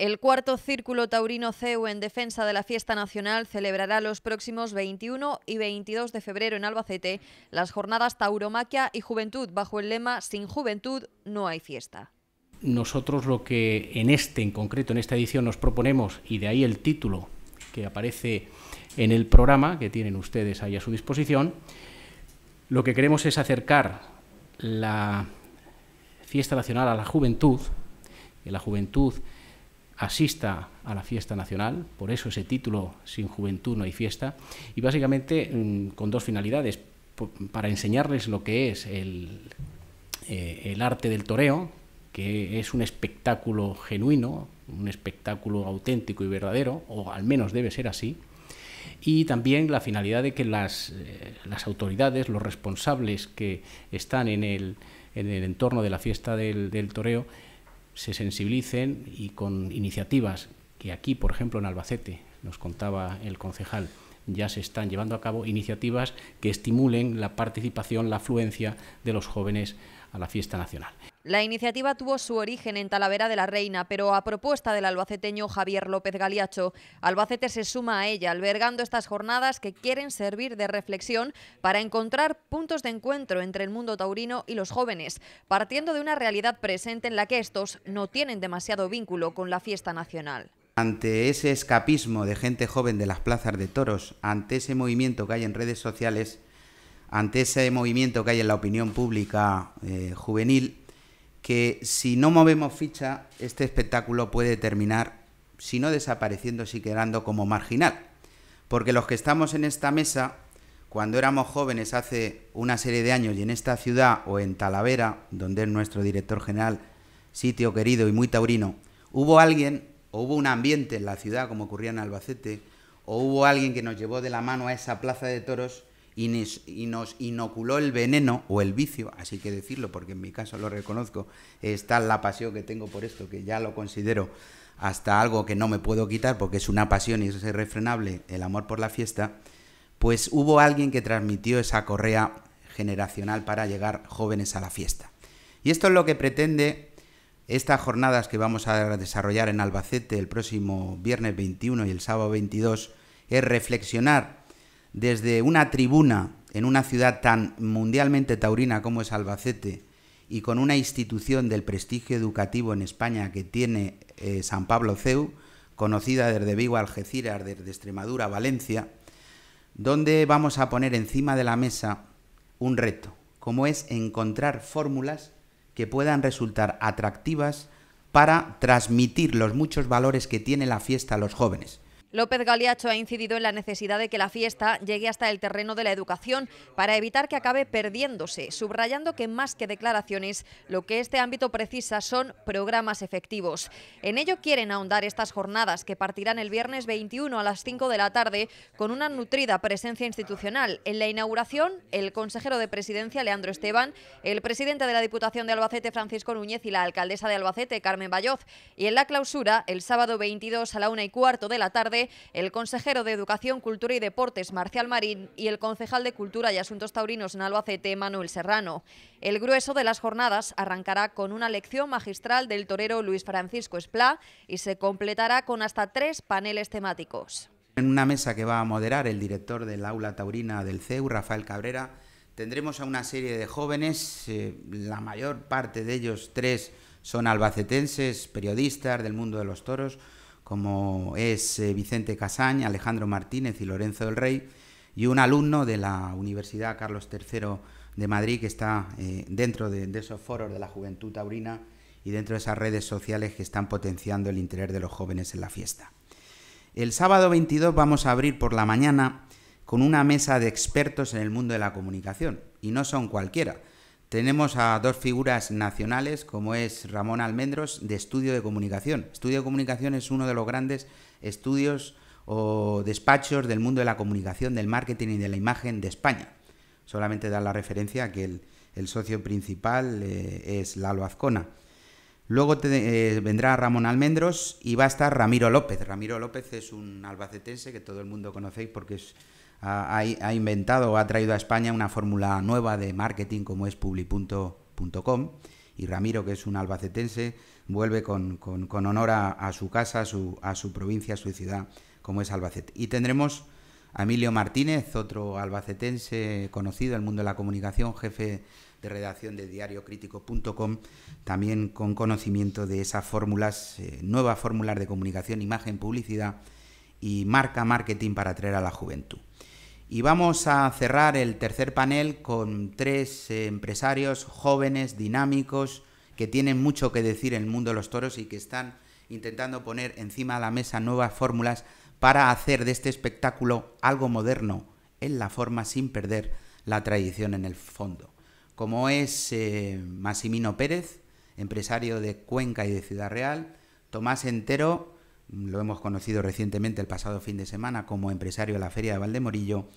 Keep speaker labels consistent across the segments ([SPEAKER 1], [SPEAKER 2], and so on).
[SPEAKER 1] El cuarto Círculo Taurino CEU en defensa de la fiesta nacional celebrará los próximos 21 y 22 de febrero en Albacete las jornadas Tauromaquia y Juventud bajo el lema Sin Juventud no hay fiesta.
[SPEAKER 2] Nosotros lo que en este, en concreto, en esta edición nos proponemos, y de ahí el título que aparece en el programa que tienen ustedes ahí a su disposición, lo que queremos es acercar la fiesta nacional a la juventud, y la juventud asista a la fiesta nacional, por eso ese título Sin Juventud no hay fiesta, y básicamente mm, con dos finalidades, para enseñarles lo que es eh, el, arte del toreo, que es un espectáculo genuino, un espectáculo auténtico y verdadero, o al menos debe ser así, y también la finalidad de que las, eh, autoridades, los responsables que están en el, entorno de la fiesta del, del toreo, se sensibilicen y con iniciativas que aquí, por ejemplo, en Albacete, nos contaba el concejal, ya se están llevando a cabo iniciativas que estimulen la participación, la afluencia de los jóvenes a la fiesta nacional.
[SPEAKER 1] La iniciativa tuvo su origen en Talavera de la Reina, pero a propuesta del albaceteño Javier López Galiacho, Albacete se suma a ella, albergando estas jornadas que quieren servir de reflexión para encontrar puntos de encuentro entre el mundo taurino y los jóvenes, partiendo de una realidad presente en la que estos no tienen demasiado vínculo con la fiesta nacional.
[SPEAKER 3] Ante ese escapismo de gente joven de las plazas de toros, ante ese movimiento que hay en redes sociales, ante ese movimiento que hay en la opinión pública eh, juvenil, que si no movemos ficha, este espectáculo puede terminar, si no desapareciendo, si quedando como marginal. Porque los que estamos en esta mesa, cuando éramos jóvenes hace una serie de años y en esta ciudad o en Talavera, donde es nuestro director general, sitio querido y muy taurino, hubo alguien o hubo un ambiente en la ciudad, como ocurría en Albacete, o hubo alguien que nos llevó de la mano a esa plaza de toros y, nos, inoculó el veneno o el vicio, así que decirlo, porque en mi caso lo reconozco, está la pasión que tengo por esto, que ya lo considero hasta algo que no me puedo quitar porque es una pasión y es irrefrenable, el amor por la fiesta, pues hubo alguien que transmitió esa correa generacional para llegar jóvenes a la fiesta. Y esto es lo que pretende estas jornadas que vamos a desarrollar en Albacete el próximo viernes 21 y el sábado 22, es reflexionar desde una tribuna en una ciudad tan mundialmente taurina como es Albacete y con una institución del prestigio educativo en España que tiene eh, San Pablo CEU, conocida desde Vigo Algeciras, desde Extremadura Valencia, donde vamos a poner encima de la mesa un reto, como es encontrar fórmulas que puedan resultar atractivas para transmitir los muchos valores que tiene la fiesta a los jóvenes.
[SPEAKER 1] López Galiacho ha incidido en la necesidad de que la fiesta llegue hasta el terreno de la educación para evitar que acabe perdiéndose, subrayando que más que declaraciones, lo que este ámbito precisa son programas efectivos. En ello quieren ahondar estas jornadas que partirán el viernes 21 a las 5 de la tarde con una nutrida presencia institucional. En la inauguración, el consejero de presidencia Leandro Esteban, el presidente de la Diputación de Albacete Francisco Núñez y la alcaldesa de Albacete Carmen Bayoz. Y en la clausura, el sábado 22 a la 1 y cuarto de la tarde, el consejero de Educación, Cultura y Deportes, Marcial Marín, y el concejal de Cultura y Asuntos Taurinos en Albacete, Manuel Serrano. El grueso de las jornadas arrancará con una lección magistral del torero Luis Francisco Esplá y se completará con hasta tres paneles temáticos.
[SPEAKER 3] En una mesa que va a moderar el director del aula taurina del CEU, Rafael Cabrera, tendremos a una serie de jóvenes, eh, la mayor parte de ellos tres son albacetenses, periodistas del mundo de los toros, como es eh, Vicente Casaña, Alejandro Martínez y Lorenzo del Rey, y un alumno de la Universidad Carlos III de Madrid que está eh, dentro de, de, esos foros de la juventud taurina y dentro de esas redes sociales que están potenciando el interés de los jóvenes en la fiesta. El sábado 22 vamos a abrir por la mañana con una mesa de expertos en el mundo de la comunicación, y no son cualquiera, tenemos a dos figuras nacionales, como es Ramón Almendros, de Estudio de Comunicación. Estudio de Comunicación es uno de los grandes estudios o despachos del mundo de la comunicación, del marketing y de la imagen de España. Solamente da la referencia a que el, socio principal eh, es la albazcona. Luego eh, vendrá Ramón Almendros y va a estar Ramiro López. Ramiro López es un albacetense que todo el mundo conocéis porque es ha, inventado o ha traído a España una fórmula nueva de marketing como es publi.com y Ramiro, que es un albacetense, vuelve con, honor a, su casa, a su, a su provincia, a su ciudad, como es Albacete. Y tendremos a Emilio Martínez, otro albacetense conocido en el mundo de la comunicación, jefe de redacción de diariocrítico.com, también con conocimiento de esas fórmulas, eh, nuevas fórmulas de comunicación, imagen, publicidad y marca marketing para atraer a la juventud. Y vamos a cerrar el tercer panel con tres eh, empresarios jóvenes, dinámicos, que tienen mucho que decir en el mundo de los toros y que están intentando poner encima de la mesa nuevas fórmulas para hacer de este espectáculo algo moderno, en la forma sin perder la tradición en el fondo. Como es eh, Massimino Pérez, empresario de Cuenca y de Ciudad Real, Tomás Entero, lo hemos conocido recientemente el pasado fin de semana como empresario de la Feria de Valdemorillo,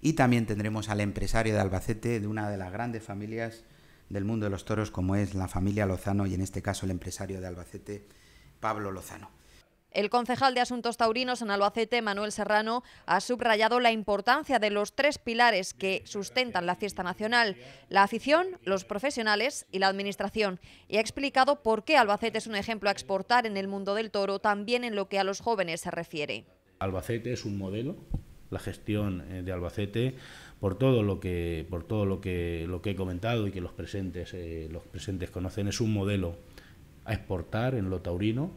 [SPEAKER 3] y también tendremos al empresario de Albacete, de una de las grandes familias del mundo de los toros, como es la familia Lozano, y en este caso el empresario de Albacete, Pablo Lozano.
[SPEAKER 1] El concejal de Asuntos Taurinos en Albacete, Manuel Serrano, ha subrayado la importancia de los tres pilares que sustentan la fiesta nacional, la afición, los profesionales y la administración, y ha explicado por qué Albacete es un ejemplo a exportar en el mundo del toro, también en lo que a los jóvenes se refiere.
[SPEAKER 4] Albacete es un modelo, la gestión eh, de Albacete, por todo lo que, por todo lo que, lo que he comentado y que los presentes, eh, los presentes conocen, es un modelo a exportar en lo taurino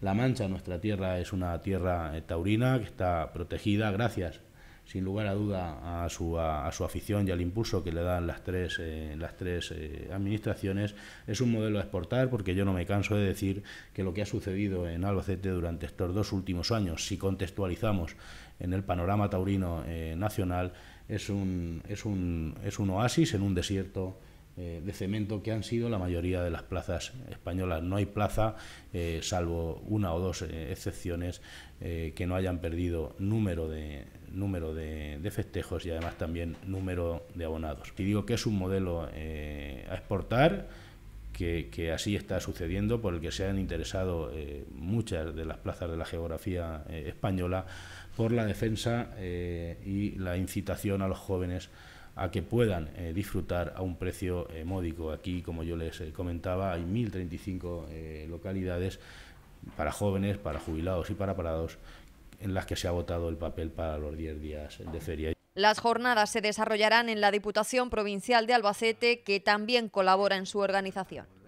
[SPEAKER 4] la Mancha, nuestra tierra, es una tierra eh, taurina que está protegida gracias, sin lugar a duda, a su, afición y al impulso que le dan las tres, eh, las tres eh, administraciones. Es un modelo a exportar porque yo no me canso de decir que lo que ha sucedido en Albacete durante estos dos últimos años, si contextualizamos en el panorama taurino nacional, es es, un, es un oasis en un desierto eh, de cemento que han sido la mayoría de las plazas españolas. No hay plaza, eh, salvo una o dos eh, excepciones, que no hayan perdido número de, número de, festejos y además también número de abonados. Y digo que es un modelo a exportar, que, así está sucediendo, por el que se han interesado muchas de las plazas de la geografía española por la defensa y la incitación a los jóvenes a que puedan eh, disfrutar a un precio eh, módico. Aquí, como yo les eh, comentaba, hay 1.035 localidades para jóvenes, para jubilados y para parados en las que se ha votado el papel para los 10 días de feria.
[SPEAKER 1] Las jornadas se desarrollarán en la Diputación Provincial de Albacete, que también colabora en su organización.